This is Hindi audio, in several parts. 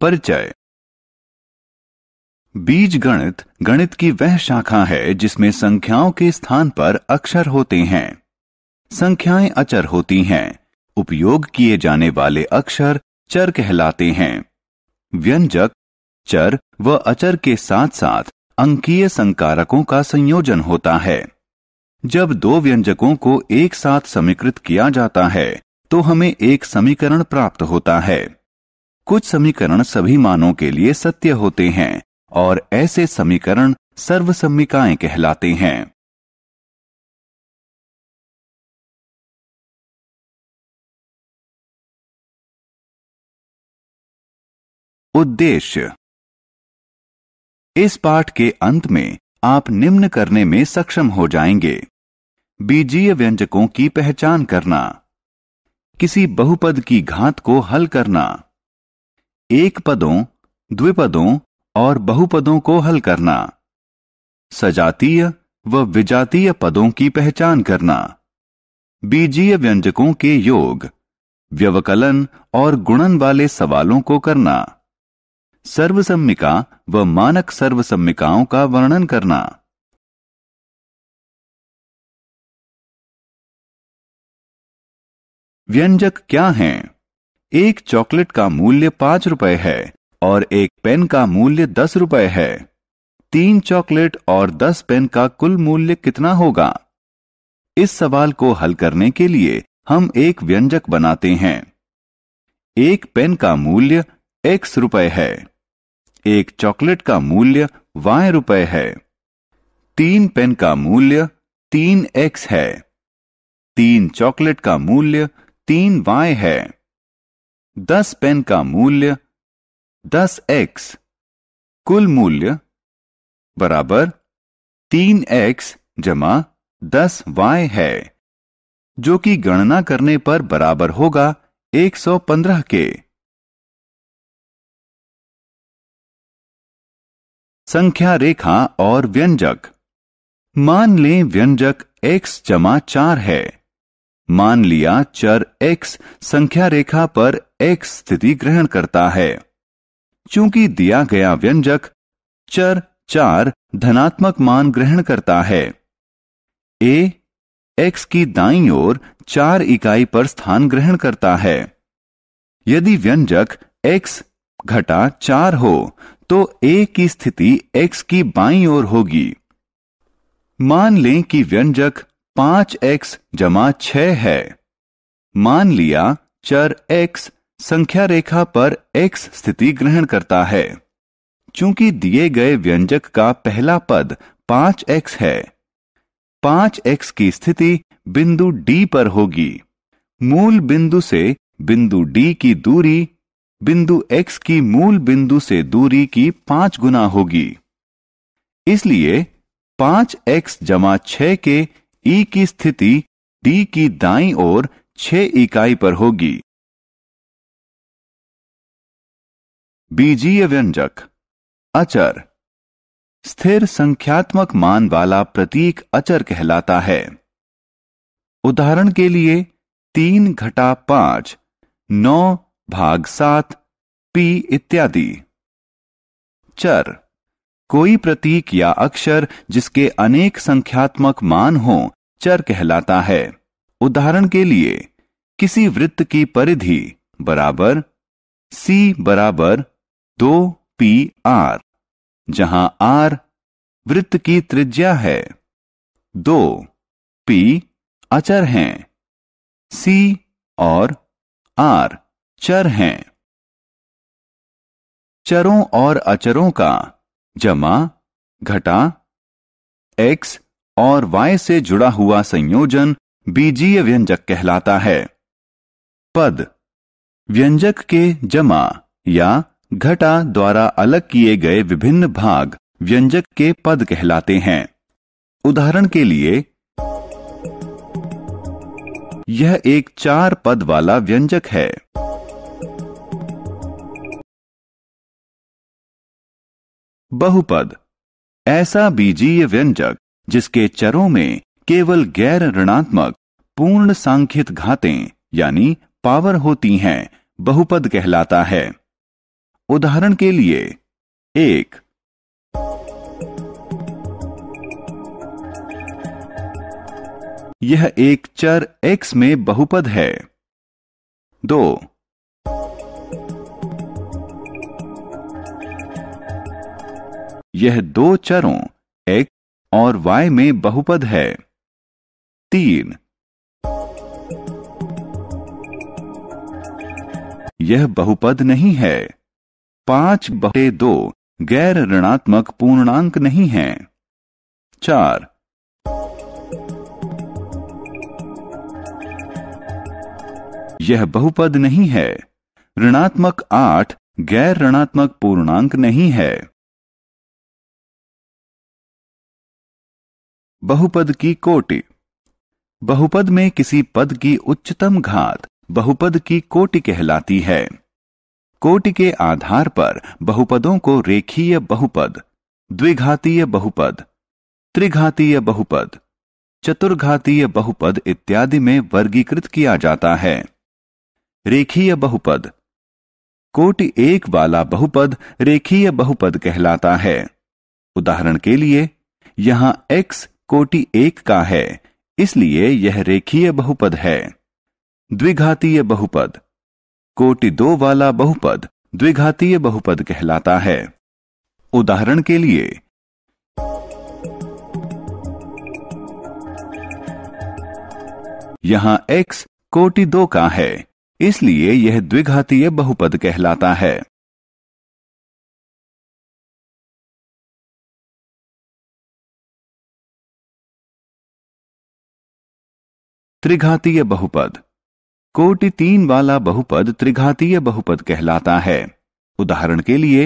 परिचय बीज गणित गणित की वह शाखा है जिसमें संख्याओं के स्थान पर अक्षर होते हैं संख्याएं अचर होती हैं उपयोग किए जाने वाले अक्षर चर कहलाते हैं व्यंजक चर व अचर के साथ साथ अंकीय संकारकों का संयोजन होता है जब दो व्यंजकों को एक साथ समीकृत किया जाता है तो हमें एक समीकरण प्राप्त होता है कुछ समीकरण सभी मानों के लिए सत्य होते हैं और ऐसे समीकरण सर्वसम्मिकाएं कहलाते हैं उद्देश्य इस पाठ के अंत में आप निम्न करने में सक्षम हो जाएंगे बीजीय व्यंजकों की पहचान करना किसी बहुपद की घात को हल करना एक पदों द्विपदों और बहुपदों को हल करना सजातीय व विजातीय पदों की पहचान करना बीजीय व्यंजकों के योग व्यवकलन और गुणन वाले सवालों को करना सर्वसम्मिका व मानक सर्वसम्मिकाओं का वर्णन करना व्यंजक क्या हैं? एक चॉकलेट का मूल्य पांच रुपए है और एक पेन का मूल्य दस रुपए है तीन चॉकलेट और दस पेन का कुल मूल्य कितना होगा इस सवाल को हल करने के लिए हम एक व्यंजक बनाते हैं एक पेन का मूल्य एक्स रुपए है एक चॉकलेट का मूल्य वाय रुपए है तीन पेन का मूल्य तीन एक्स है तीन चॉकलेट का मूल्य तीन वाय है दस पेन का मूल्य दस एक्स कुल मूल्य बराबर तीन एक्स जमा दस वाई है जो कि गणना करने पर बराबर होगा 115 के संख्या रेखा और व्यंजक मान लें व्यंजक x जमा चार है मान लिया चर x संख्या रेखा पर x स्थिति ग्रहण करता है चूंकि दिया गया व्यंजक चर चार धनात्मक मान ग्रहण करता है ए एक्स की दाई ओर चार इकाई पर स्थान ग्रहण करता है यदि व्यंजक एक्स घटा चार हो तो ए की स्थिति एक्स की बाई ओर होगी मान लें कि व्यंजक पांच एक्स जमा छ है मान लिया चर एक्स संख्या रेखा पर एक्स स्थिति ग्रहण करता है चूंकि दिए गए व्यंजक का पहला पद पांच एक्स है पांच एक्स की स्थिति बिंदु डी पर होगी मूल बिंदु से बिंदु डी की दूरी बिंदु एक्स की मूल बिंदु से दूरी की पांच गुना होगी इसलिए पांच एक्स जमा छ के ई की स्थिति डी की दाई ओर छह इकाई पर होगी बीजीय व्यंजक अचर स्थिर संख्यात्मक मान वाला प्रतीक अचर कहलाता है उदाहरण के लिए तीन घटा पांच नौ भाग सात पी इत्यादि चर कोई प्रतीक या अक्षर जिसके अनेक संख्यात्मक मान हो चर कहलाता है उदाहरण के लिए किसी वृत्त की परिधि बराबर सी बराबर दो पी आर जहां आर वृत्त की त्रिज्या है दो पी अचर हैं सी और आर चर हैं चरों और अचरों का जमा घटा एक्स और वाई से जुड़ा हुआ संयोजन बीजीय व्यंजक कहलाता है पद व्यंजक के जमा या घटा द्वारा अलग किए गए विभिन्न भाग व्यंजक के पद कहलाते हैं उदाहरण के लिए यह एक चार पद वाला व्यंजक है बहुपद ऐसा बीजीय व्यंजक जिसके चरों में केवल गैर ऋणात्मक पूर्ण सांख्यित घातें यानी पावर होती हैं बहुपद कहलाता है उदाहरण के लिए एक यह एक चर x में बहुपद है दो यह दो चरों x और y में बहुपद है तीन यह बहुपद नहीं है पांच बटे दो गैर ऋणात्मक पूर्णांक नहीं है चार यह बहुपद नहीं है ऋणात्मक आठ गैर ऋणात्मक पूर्णांक नहीं है बहुपद की कोटि बहुपद में किसी पद की उच्चतम घात बहुपद की कोटि कहलाती है कोटि के आधार पर बहुपदों को रेखीय बहुपद द्विघातीय बहुपद त्रिघातीय बहुपद चतुर्घातीय बहुपद इत्यादि में वर्गीकृत किया जाता है रेखीय बहुपद कोटि एक वाला बहुपद रेखीय बहुपद कहलाता है उदाहरण के लिए यहां x कोटि एक का है इसलिए यह रेखीय बहुपद है द्विघातीय बहुपद कोटि दो वाला बहुपद द्विघातीय बहुपद कहलाता है उदाहरण के लिए यहां x कोटि दो का है इसलिए यह द्विघातीय बहुपद कहलाता है त्रिघातीय बहुपद कोटि तीन वाला बहुपद त्रिघातीय बहुपद कहलाता है उदाहरण के लिए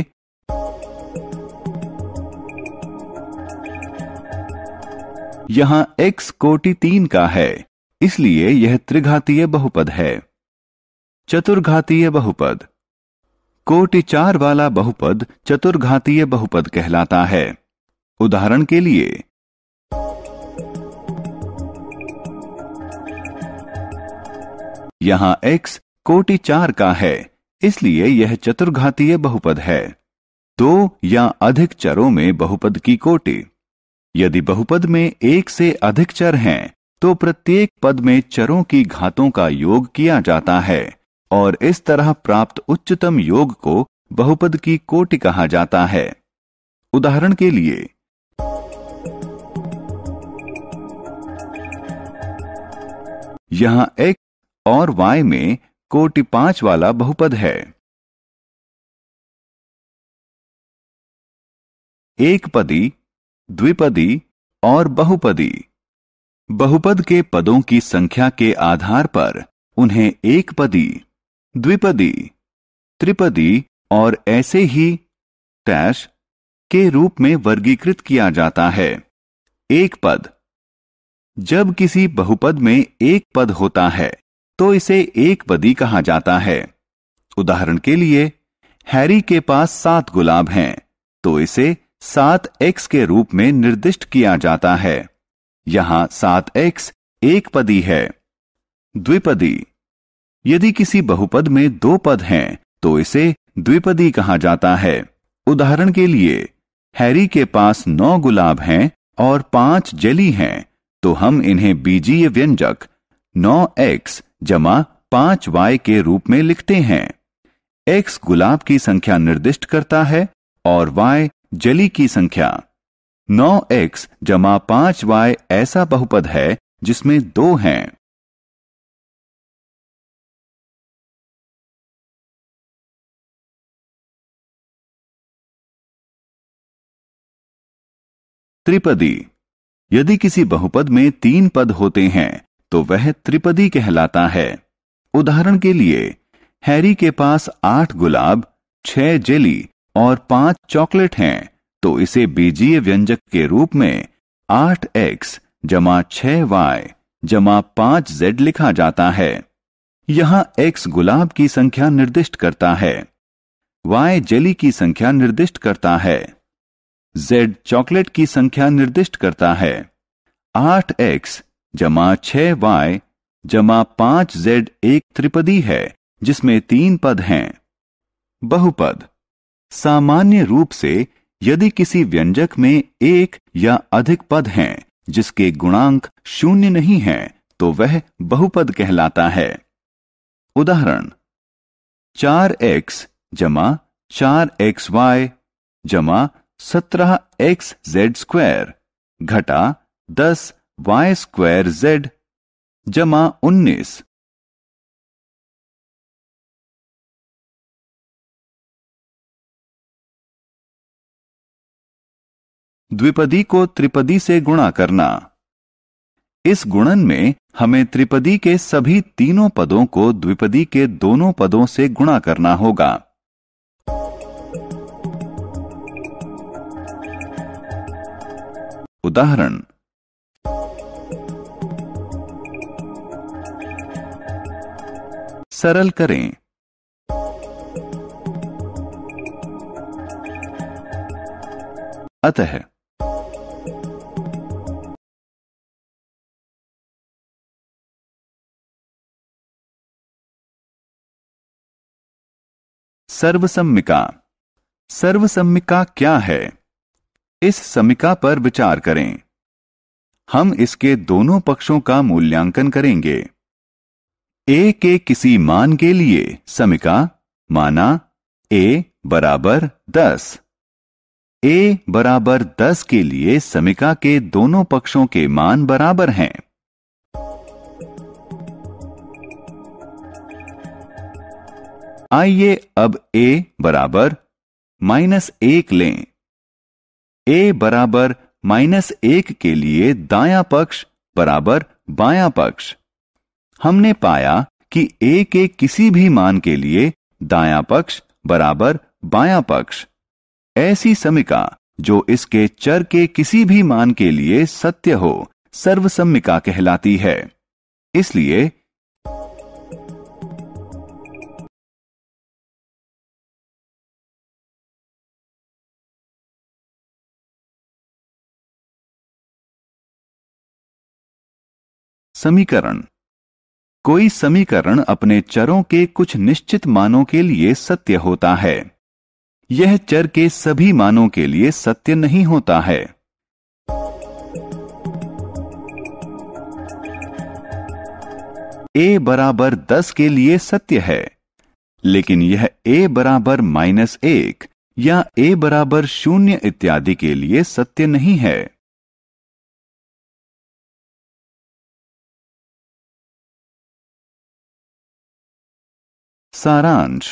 यहां x कोटि तीन का है इसलिए यह त्रिघातीय बहुपद है चतुर्घातीय बहुपद कोटि चार वाला बहुपद चतुर्घातीय बहुपद कहलाता है उदाहरण के लिए यहाँ x कोटि चार का है इसलिए यह चतुर्घातीय बहुपद है दो या अधिक चरों में बहुपद की कोटि यदि बहुपद में एक से अधिक चर हैं तो प्रत्येक पद में चरों की घातों का योग किया जाता है और इस तरह प्राप्त उच्चतम योग को बहुपद की कोटि कहा जाता है उदाहरण के लिए यहाँ x और y में कोटि पांच वाला बहुपद है एक पदी द्विपदी और बहुपदी बहुपद के पदों की संख्या के आधार पर उन्हें एक पदी द्विपदी त्रिपदी और ऐसे ही टैश के रूप में वर्गीकृत किया जाता है एक पद जब किसी बहुपद में एक पद होता है तो इसे एक बदी कहा जाता है उदाहरण के लिए हैरी के पास सात गुलाब हैं तो इसे सात एक्स के रूप में निर्दिष्ट किया जाता है यहां सात एक्स एक पदी है द्विपदी यदि किसी बहुपद में दो पद हैं तो इसे द्विपदी कहा जाता है उदाहरण के लिए हैरी के पास नौ गुलाब हैं और पांच जली हैं तो हम इन्हें बीजीय व्यंजक नौ एक्स जमा पांच वाई के रूप में लिखते हैं एक्स गुलाब की संख्या निर्दिष्ट करता है और वाई जली की संख्या नौ एक्स जमा पांच वाई ऐसा बहुपद है जिसमें दो हैं त्रिपदी यदि किसी बहुपद में तीन पद होते हैं तो वह त्रिपदी कहलाता है उदाहरण के लिए हैरी के पास आठ गुलाब छह जेली और पांच चॉकलेट हैं तो इसे बीजीय व्यंजक के रूप में आठ एक्स जमा छह वाई जमा पांच जेड लिखा जाता है यहां एक्स गुलाब की संख्या निर्दिष्ट करता है वाई जेली की संख्या निर्दिष्ट करता है जेड चॉकलेट की संख्या निर्दिष्ट करता है आठ एक्स जमा छह वाई जमा पांच जेड एक त्रिपदी है जिसमें तीन पद हैं बहुपद सामान्य रूप से यदि किसी व्यंजक में एक या अधिक पद हैं जिसके गुणांक शून्य नहीं हैं, तो वह बहुपद कहलाता है उदाहरण चार एक्स जमा चार एक्स वाई जमा सत्रह एक्स जेड स्क्वायर घटा दस वाई स्क्वायर जेड जमा उन्नीस द्विपदी को त्रिपदी से गुणा करना इस गुणन में हमें त्रिपदी के सभी तीनों पदों को द्विपदी के दोनों पदों से गुणा करना होगा उदाहरण सरल करें अतः सर्वसम्मिका सर्वसम्मिका क्या है इस समिका पर विचार करें हम इसके दोनों पक्षों का मूल्यांकन करेंगे ए के किसी मान के लिए समिका माना ए बराबर दस ए बराबर दस के लिए समिका के दोनों पक्षों के मान बराबर हैं आइए अब ए बराबर माइनस एक लें ए बराबर माइनस एक के लिए दाया पक्ष बराबर बाया पक्ष हमने पाया कि ए के किसी भी मान के लिए दाया पक्ष बराबर बाया पक्ष ऐसी समिका जो इसके चर के किसी भी मान के लिए सत्य हो सर्वसम्मिका कहलाती है इसलिए समीकरण कोई समीकरण अपने चरों के कुछ निश्चित मानों के लिए सत्य होता है यह चर के सभी मानों के लिए सत्य नहीं होता है ए बराबर दस के लिए सत्य है लेकिन यह ए बराबर माइनस एक या ए बराबर शून्य इत्यादि के लिए सत्य नहीं है सारांश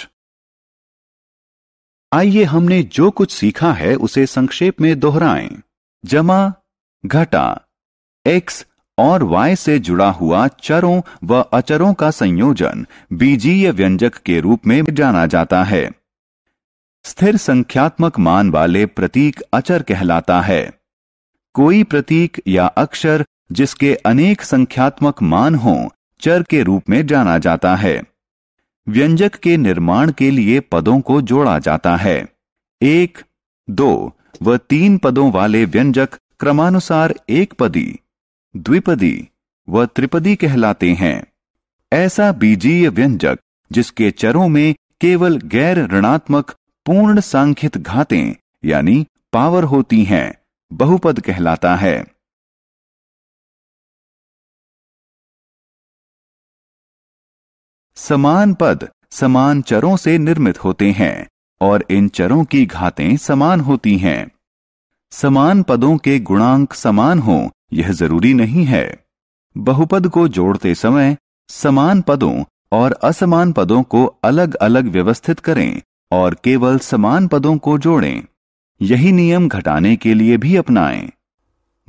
आइए हमने जो कुछ सीखा है उसे संक्षेप में दोहराएं। जमा घटा एक्स और वाई से जुड़ा हुआ चरों व अचरों का संयोजन बीजीय व्यंजक के रूप में जाना जाता है स्थिर संख्यात्मक मान वाले प्रतीक अचर कहलाता है कोई प्रतीक या अक्षर जिसके अनेक संख्यात्मक मान हों चर के रूप में जाना जाता है व्यंजक के निर्माण के लिए पदों को जोड़ा जाता है एक दो व तीन पदों वाले व्यंजक क्रमानुसार एक पदी द्विपदी व त्रिपदी कहलाते हैं ऐसा बीजीय व्यंजक जिसके चरों में केवल गैर ऋणात्मक पूर्ण सांख्यित घातें यानी पावर होती हैं बहुपद कहलाता है समान पद समान चरों से निर्मित होते हैं और इन चरों की घातें समान होती हैं समान पदों के गुणांक समान हों यह जरूरी नहीं है बहुपद को जोड़ते समय समान पदों और असमान पदों को अलग अलग व्यवस्थित करें और केवल समान पदों को जोड़ें यही नियम घटाने के लिए भी अपनाएं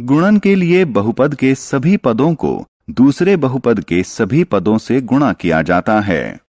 गुणन के लिए बहुपद के सभी पदों को दूसरे बहुपद के सभी पदों से गुणा किया जाता है